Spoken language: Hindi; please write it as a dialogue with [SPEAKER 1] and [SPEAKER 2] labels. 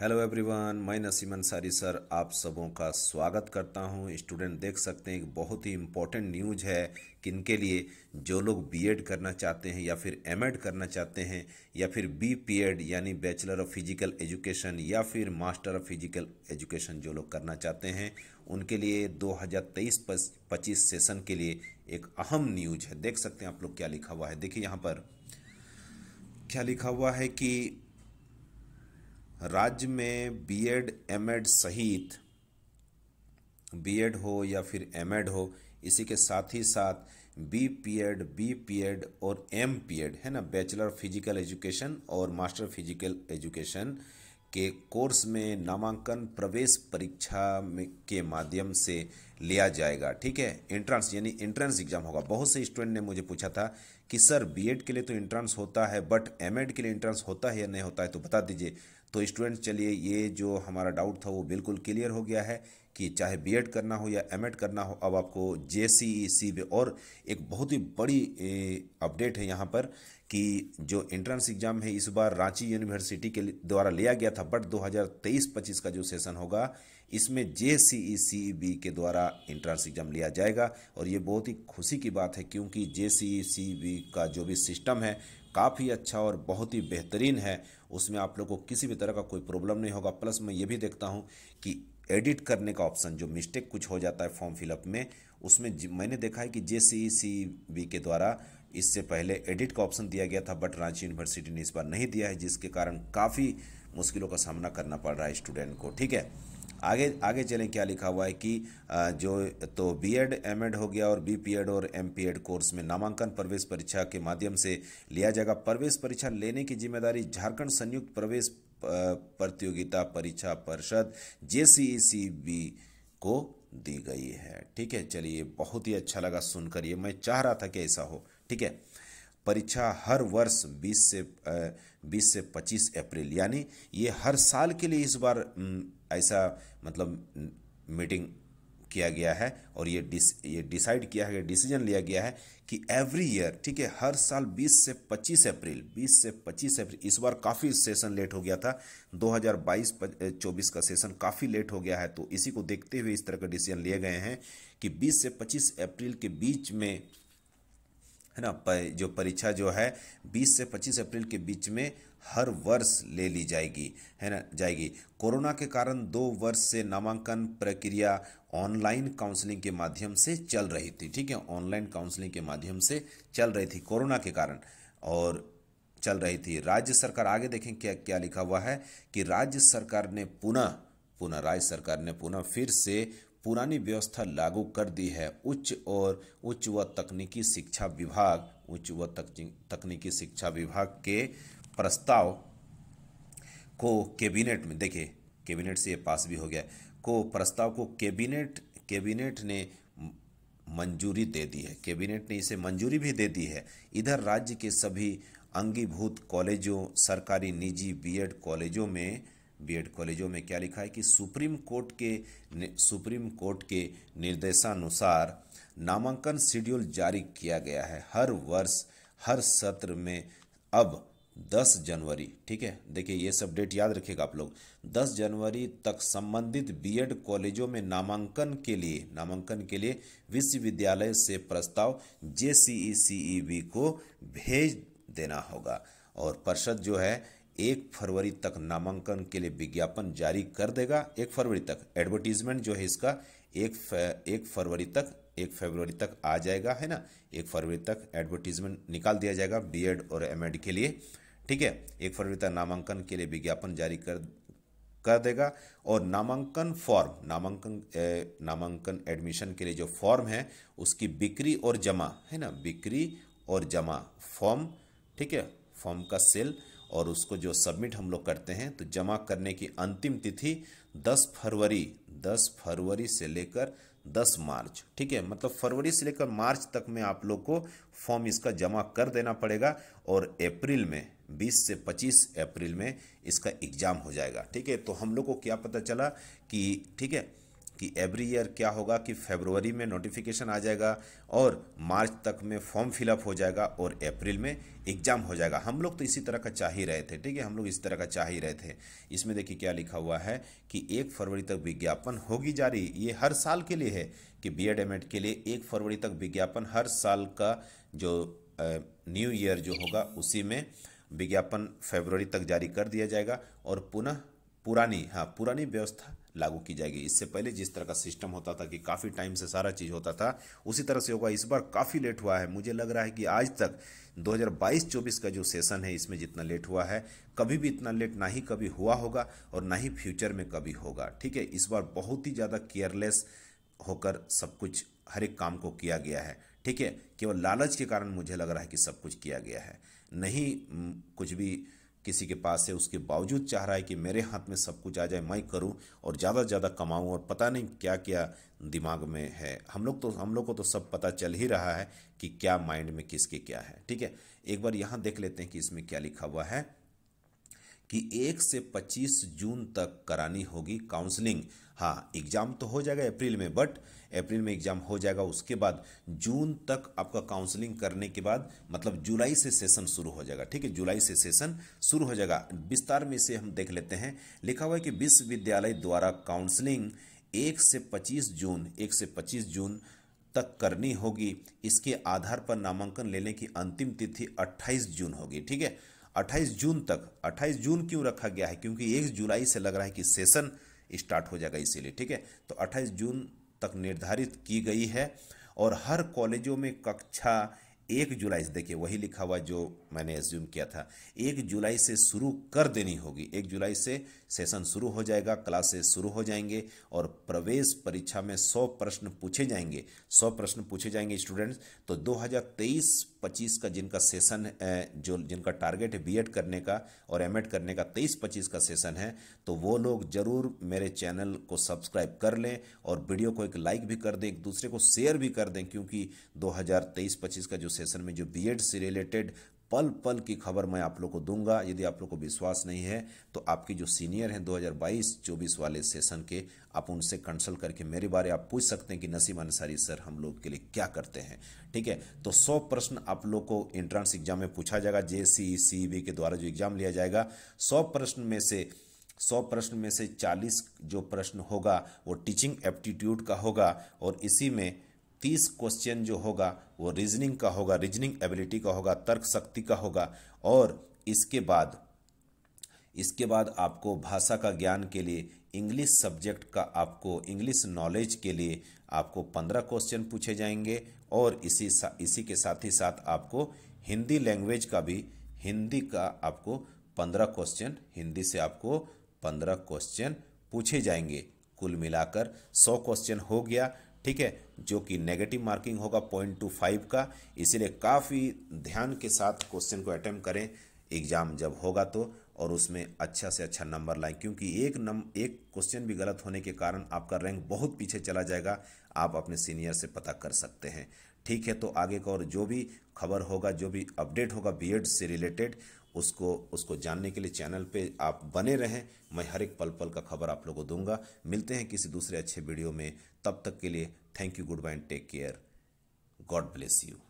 [SPEAKER 1] हेलो एवरीवन मैं नसीम अंसारी सर आप सबों का स्वागत करता हूं स्टूडेंट देख सकते हैं एक बहुत ही इम्पोर्टेंट न्यूज है किन के लिए जो लोग बीएड करना चाहते हैं या फिर एमएड करना चाहते हैं या फिर बी पी एड यानी बैचलर ऑफ फिजिकल एजुकेशन या फिर मास्टर ऑफ फिजिकल एजुकेशन जो लोग करना चाहते हैं उनके लिए 2023 25 सेशन के लिए एक अहम न्यूज है देख सकते हैं आप लोग क्या लिखा हुआ है देखिए यहाँ पर क्या लिखा हुआ है कि राज्य में बीएड एमएड सहित बीएड हो या फिर एमएड हो इसी के साथ ही साथ B P Ed B P Ed और एम पी एड है ना बैचलर फिजिकल एजुकेशन और मास्टर फिजिकल एजुकेशन के कोर्स में नामांकन प्रवेश परीक्षा में के माध्यम से लिया जाएगा ठीक है एंट्रेंस यानी एंट्रेंस एग्जाम होगा बहुत से स्टूडेंट ने मुझे पूछा था कि सर बीएड के लिए तो एंट्रेंस होता है बट एमएड के लिए एंट्रेंस होता है या नहीं होता है तो बता दीजिए तो स्टूडेंट्स चलिए ये जो हमारा डाउट था वो बिल्कुल क्लियर हो गया है कि चाहे बीएड करना हो या एमएड करना हो अब आपको जे सी e में और एक बहुत ही बड़ी अपडेट है यहाँ पर कि जो एंट्रेंस एग्ज़ाम है इस बार रांची यूनिवर्सिटी के द्वारा लिया गया था बट 2023-25 का जो सेशन होगा इसमें जे सी e e के द्वारा एंट्रेंस एग्ज़ाम लिया जाएगा और ये बहुत ही खुशी की बात है क्योंकि जे सी का जो भी सिस्टम है काफ़ी अच्छा और बहुत ही बेहतरीन है उसमें आप लोग को किसी भी तरह का कोई प्रॉब्लम नहीं होगा प्लस मैं ये भी देखता हूँ कि एडिट करने का ऑप्शन जो मिस्टेक कुछ हो जाता है फॉर्म फिलअप में उसमें मैंने देखा है कि जे सी के द्वारा इससे पहले एडिट का ऑप्शन दिया गया था बट रांची यूनिवर्सिटी ने इस बार नहीं दिया है जिसके कारण काफ़ी मुश्किलों का सामना करना पड़ रहा है स्टूडेंट को ठीक है आगे आगे चलें क्या लिखा हुआ है कि जो तो बी एड एम एड हो गया और बी पी एड और एम पी एड कोर्स में नामांकन प्रवेश परीक्षा के माध्यम से लिया जाएगा प्रवेश परीक्षा लेने की जिम्मेदारी झारखंड संयुक्त प्रवेश प्रतियोगिता परीक्षा परिषद जे e को दी गई है ठीक है चलिए बहुत ही अच्छा लगा सुनकर ये मैं चाह रहा था कि ऐसा हो ठीक है परीक्षा हर वर्ष 20 से 20 से 25 अप्रैल यानी ये हर साल के लिए इस बार ऐसा मतलब मीटिंग किया गया है और ये डिस ये डिसाइड किया है डिसीजन लिया गया है कि एवरी ईयर ठीक है हर साल 20 से 25 अप्रैल 20 से 25 अप्रैल इस बार काफ़ी सेशन लेट हो गया था 2022 24 का सेशन काफ़ी लेट हो गया है तो इसी को देखते हुए इस तरह का डिसीजन लिए गए हैं कि 20 से 25 अप्रैल के बीच में है ना जो परीक्षा जो है 20 से 25 अप्रैल के बीच में हर वर्ष ले ली जाएगी है ना जाएगी कोरोना के कारण दो वर्ष से नामांकन प्रक्रिया ऑनलाइन काउंसलिंग के माध्यम से चल रही थी ठीक है ऑनलाइन काउंसलिंग के माध्यम से चल रही थी कोरोना के कारण और चल रही थी राज्य सरकार आगे देखें क्या क्या लिखा हुआ है कि राज्य सरकार ने पुनः पुनः राज्य सरकार ने पुनः फिर से पुरानी व्यवस्था लागू कर दी है उच्च और उच्च व तकनीकी शिक्षा विभाग उच्च व तकनीकी शिक्षा विभाग के प्रस्ताव को कैबिनेट में देखिए कैबिनेट से ये पास भी हो गया को प्रस्ताव को कैबिनेट कैबिनेट ने मंजूरी दे दी है कैबिनेट ने इसे मंजूरी भी दे दी है इधर राज्य के सभी अंगीभूत कॉलेजों सरकारी निजी बीएड कॉलेजों में बीएड कॉलेजों में क्या लिखा है कि सुप्रीम कोर्ट के सुप्रीम कोर्ट के निर्देशानुसार नामांकन शेड्यूल जारी किया गया है हर वर्ष हर सत्र में अब 10 जनवरी ठीक है देखिए ये सब डेट याद रखिएगा आप लोग 10 जनवरी तक संबंधित बीएड कॉलेजों में नामांकन के लिए नामांकन के लिए विश्वविद्यालय से प्रस्ताव जे -सी -ई को भेज देना होगा और पर्षद जो है एक फरवरी तक नामांकन के लिए विज्ञापन जारी कर देगा एक फरवरी तक एडवर्टीजमेंट जो है इसका एक एक फरवरी तक एक फरवरी तक आ जाएगा है ना एक फरवरी तक एडवर्टीजमेंट निकाल दिया जाएगा बीएड और एमएड के लिए ठीक है एक फरवरी तक नामांकन के लिए विज्ञापन जारी कर कर देगा और नामांकन फॉर्म नामांकन नामांकन एडमिशन के लिए जो फॉर्म है उसकी बिक्री और जमा है ना बिक्री और जमा फॉर्म ठीक है फॉर्म का सेल और उसको जो सबमिट हम लोग करते हैं तो जमा करने की अंतिम तिथि 10 फरवरी 10 फरवरी से लेकर 10 मार्च ठीक है मतलब फरवरी से लेकर मार्च तक में आप लोग को फॉर्म इसका जमा कर देना पड़ेगा और अप्रैल में 20 से 25 अप्रैल में इसका एग्ज़ाम हो जाएगा ठीक है तो हम लोग को क्या पता चला कि ठीक है कि एवरी ईयर क्या होगा कि फेबरवरी में नोटिफिकेशन आ जाएगा और मार्च तक में फॉर्म फिलअप हो जाएगा और अप्रैल में एग्ज़ाम हो जाएगा हम लोग तो इसी तरह का चाह ही रहे थे ठीक है हम लोग इस तरह का चाह ही रहे थे इसमें देखिए क्या लिखा हुआ है कि एक फरवरी तक विज्ञापन होगी जारी ये हर साल के लिए है कि बी एड एम के लिए एक फरवरी तक विज्ञापन हर साल का जो न्यू ईयर जो होगा उसी में विज्ञापन फेबरवरी तक जारी कर दिया जाएगा और पुनः पुरानी हाँ पुरानी व्यवस्था लागू की जाएगी इससे पहले जिस तरह का सिस्टम होता था कि काफ़ी टाइम से सारा चीज़ होता था उसी तरह से होगा इस बार काफ़ी लेट हुआ है मुझे लग रहा है कि आज तक 2022-24 का जो सेशन है इसमें जितना लेट हुआ है कभी भी इतना लेट ना ही कभी हुआ होगा और ना ही फ्यूचर में कभी होगा ठीक है इस बार बहुत ही ज़्यादा केयरलेस होकर सब कुछ हर एक काम को किया गया है ठीक है केवल लालच के कारण मुझे लग रहा है कि सब कुछ किया गया है नहीं कुछ भी किसी के पास है उसके बावजूद चाह रहा है कि मेरे हाथ में सब कुछ आ जाए मैं करूं और ज़्यादा से ज़्यादा कमाऊं और पता नहीं क्या क्या दिमाग में है हम लोग तो हम लोग को तो सब पता चल ही रहा है कि क्या माइंड में किसके क्या है ठीक है एक बार यहाँ देख लेते हैं कि इसमें क्या लिखा हुआ है कि एक से पच्चीस जून तक करानी होगी काउंसलिंग हाँ एग्ज़ाम तो हो जाएगा अप्रैल में बट अप्रैल में एग्ज़ाम हो जाएगा उसके बाद जून तक आपका काउंसलिंग करने के बाद मतलब जुलाई से सेशन शुरू हो जाएगा ठीक है जुलाई से सेशन शुरू हो जाएगा विस्तार में इसे हम देख लेते हैं लिखा हुआ है कि विश्वविद्यालय द्वारा काउंसलिंग एक से पच्चीस जून एक से पच्चीस जून तक करनी होगी इसके आधार पर नामांकन लेने की अंतिम तिथि अट्ठाईस जून होगी ठीक है 28 जून तक 28 जून क्यों रखा गया है क्योंकि एक जुलाई से लग रहा है कि सेशन स्टार्ट हो जाएगा इसीलिए ठीक है तो 28 जून तक निर्धारित की गई है और हर कॉलेजों में कक्षा एक जुलाई से देखिए वही लिखा हुआ जो मैंने एज्यूम किया था एक जुलाई से शुरू कर देनी होगी एक जुलाई से सेशन शुरू हो जाएगा क्लासेस शुरू हो जाएंगे और प्रवेश परीक्षा में सौ प्रश्न पूछे जाएंगे सौ प्रश्न पूछे जाएंगे स्टूडेंट्स तो 2023 पच्चीस का जिनका सेशन जो जिनका टारगेट है बीएड करने का और एमएड करने का तेईस पच्चीस का सेशन है तो वो लोग ज़रूर मेरे चैनल को सब्सक्राइब कर लें और वीडियो को एक लाइक भी कर दें एक दूसरे को शेयर भी कर दें क्योंकि दो हज़ार का जो सेशन में जो बी से रिलेटेड पल पल की खबर मैं आप लोग को दूंगा यदि आप लोग को विश्वास नहीं है तो आपकी जो सीनियर हैं 2022-24 वाले सेशन के आप उनसे कंसल्ट करके मेरे बारे आप पूछ सकते हैं कि नसीम अंसारी सर हम लोग के लिए क्या करते हैं ठीक है तो 100 प्रश्न आप लोग को एंट्रेंस एग्जाम में पूछा जाएगा जे सी e के द्वारा जो एग्जाम लिया जाएगा सौ प्रश्न में से सौ प्रश्न में से चालीस जो प्रश्न होगा वो टीचिंग एप्टीट्यूड का होगा और इसी में तीस क्वेश्चन जो होगा वो रीजनिंग का होगा रीजनिंग एबिलिटी का होगा तर्क शक्ति का होगा और इसके बाद इसके बाद आपको भाषा का ज्ञान के लिए इंग्लिश सब्जेक्ट का आपको इंग्लिश नॉलेज के लिए आपको पंद्रह क्वेश्चन पूछे जाएंगे और इसी सा, इसी के साथ ही साथ आपको हिंदी लैंग्वेज का भी हिंदी का आपको पंद्रह क्वेश्चन हिंदी से आपको पंद्रह क्वेश्चन पूछे जाएंगे कुल मिलाकर सौ क्वेश्चन हो गया ठीक है जो कि नेगेटिव मार्किंग होगा पॉइंट टू फाइव का इसीलिए काफ़ी ध्यान के साथ क्वेश्चन को अटैम्प करें एग्ज़ाम जब होगा तो और उसमें अच्छा से अच्छा नंबर लाएं क्योंकि एक नम एक क्वेश्चन भी गलत होने के कारण आपका रैंक बहुत पीछे चला जाएगा आप अपने सीनियर से पता कर सकते हैं ठीक है तो आगे का और जो भी खबर होगा जो भी अपडेट होगा बीएड e से रिलेटेड उसको उसको जानने के लिए चैनल पे आप बने रहें मैं हर एक पल पल का खबर आप लोगों को दूंगा मिलते हैं किसी दूसरे अच्छे वीडियो में तब तक के लिए thank you goodbye take care God bless you